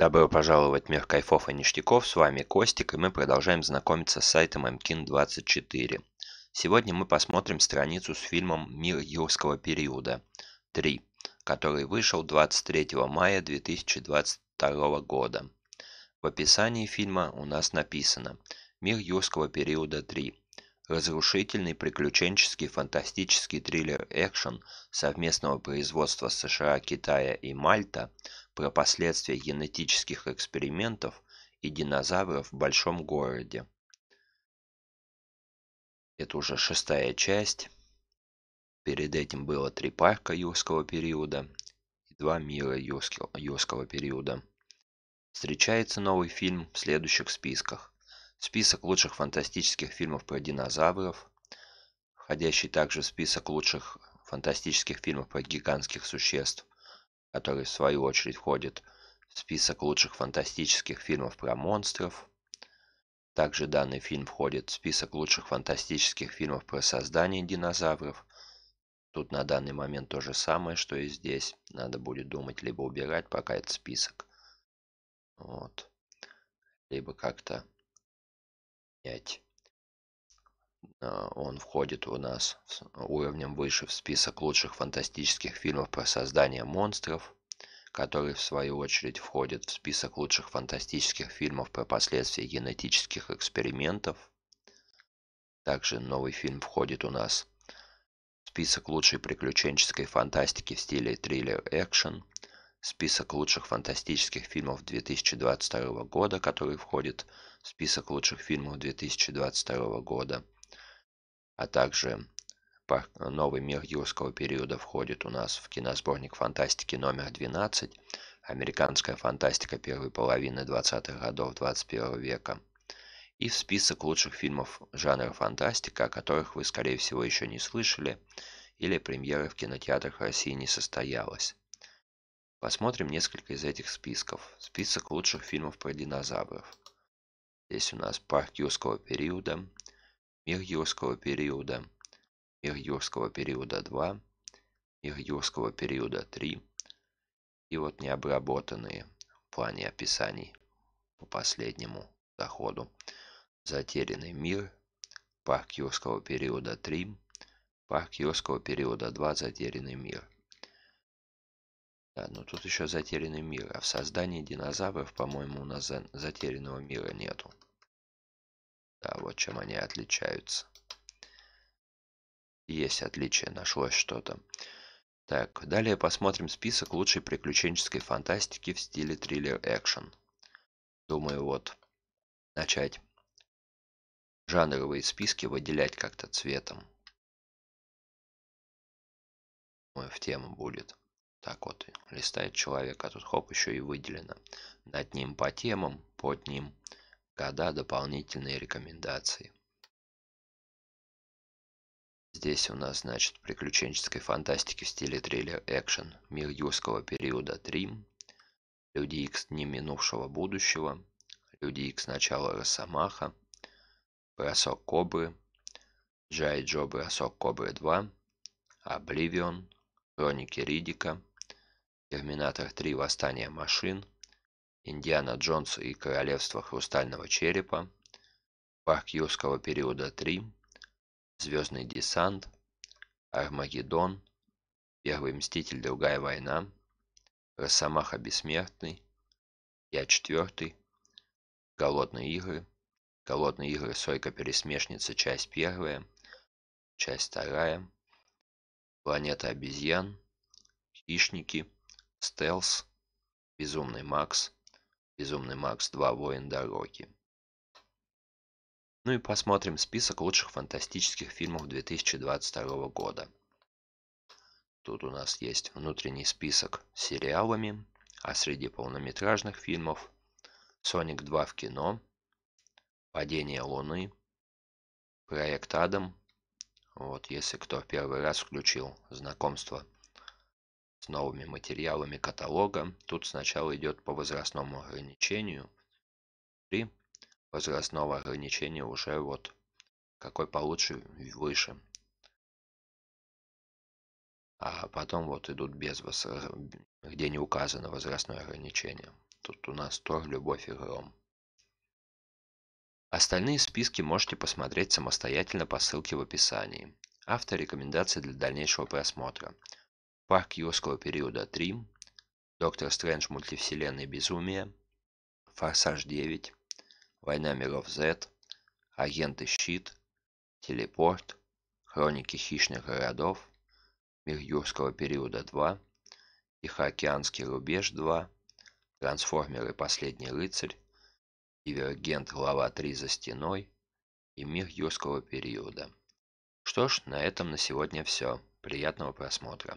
Добро пожаловать в мир кайфов и ништяков, с вами Костик, и мы продолжаем знакомиться с сайтом mkin24. Сегодня мы посмотрим страницу с фильмом «Мир юрского периода 3», который вышел 23 мая 2022 года. В описании фильма у нас написано «Мир юрского периода 3». Разрушительный приключенческий фантастический триллер-экшен совместного производства США, Китая и Мальта про последствия генетических экспериментов и динозавров в большом городе. Это уже шестая часть. Перед этим было три парка юрского периода и два мира юрского, периода. Встречается новый фильм в следующих списках. Список лучших фантастических фильмов про динозавров, входящий также в список лучших фантастических фильмов про гигантских существ – который в свою очередь входит в список лучших фантастических фильмов про монстров. Также данный фильм входит в список лучших фантастических фильмов про создание динозавров. Тут на данный момент то же самое, что и здесь. Надо будет думать, либо убирать пока этот список. Вот. Либо как-то менять. А, он входит у нас уровнем выше в список лучших фантастических фильмов про создание монстров, который в свою очередь входит в список лучших фантастических фильмов про последствия генетических экспериментов. Также новый фильм входит у нас в список лучшей приключенческой фантастики в стиле триллер-экшен, список лучших фантастических фильмов 2022 года, который входит в список лучших фильмов 2022 года – а также «Новый мир юрского периода» входит у нас в киносборник фантастики номер 12, «Американская фантастика первой половины 20-х годов 21 века» и в список лучших фильмов жанра фантастика, о которых вы, скорее всего, еще не слышали, или премьера в кинотеатрах России не состоялась. Посмотрим несколько из этих списков. Список лучших фильмов про динозавров. Здесь у нас «Парк юрского периода», мир периода, мир периода 2, мир периода 3 и вот необработанные в плане описаний по последнему заходу. Затерянный мир, парк юрского периода 3, парк юрского периода 2, затерянный мир. Да, но ну тут еще затерянный мир, а в создании динозавров, по-моему, у нас затерянного мира нету. Да, вот чем они отличаются. Есть отличие, нашлось что-то. Так, далее посмотрим список лучшей приключенческой фантастики в стиле триллер-экшен. Думаю, вот, начать жанровые списки выделять как-то цветом. Думаю, в тему будет. Так вот, листает человек, а тут хоп, еще и выделено. Над ним по темам, под ним – года дополнительные рекомендации. Здесь у нас, значит, приключенческой фантастики в стиле триллер-экшен, мир юрского периода Трим, Люди Икс не минувшего будущего, Люди Икс начала Росомаха, Бросок Кобры, Джай Джо Бросок Кобры 2, Обливион, Хроники Ридика, Терминатор 3 Восстание машин – «Индиана Джонс и Королевство Хрустального Черепа», «Парк юрского периода 3», «Звездный десант», «Армагеддон», «Первый мститель. Другая война», «Росомаха Бессмертный», «Я четвертый», «Голодные игры», «Голодные игры. Сойка-пересмешница. Часть первая», «Часть вторая», «Планета обезьян», «Хищники», «Стелс», «Безумный Макс», Безумный Макс 2. Воин дороги. Ну и посмотрим список лучших фантастических фильмов 2022 года. Тут у нас есть внутренний список с сериалами, а среди полнометражных фильмов «Соник 2» в кино, «Падение Луны», «Проект Адам». Вот, если кто в первый раз включил знакомство с новыми материалами каталога. Тут сначала идет по возрастному ограничению. при возрастного ограничения уже вот какой получше выше. А потом вот идут без возра... где не указано возрастное ограничение. Тут у нас Тор, Любовь и Гром. Остальные списки можете посмотреть самостоятельно по ссылке в описании. Автор рекомендации для дальнейшего просмотра. Парк юрского периода 3, Доктор Стрэндж мультивселенной безумия, Форсаж 9, Война миров Z, Агенты Щит, Телепорт, Хроники хищных городов, Мир юрского периода 2, Тихоокеанский рубеж 2, Трансформеры Последний рыцарь, Дивергент глава 3 за стеной и Мир юрского периода. Что ж, на этом на сегодня все. Приятного просмотра.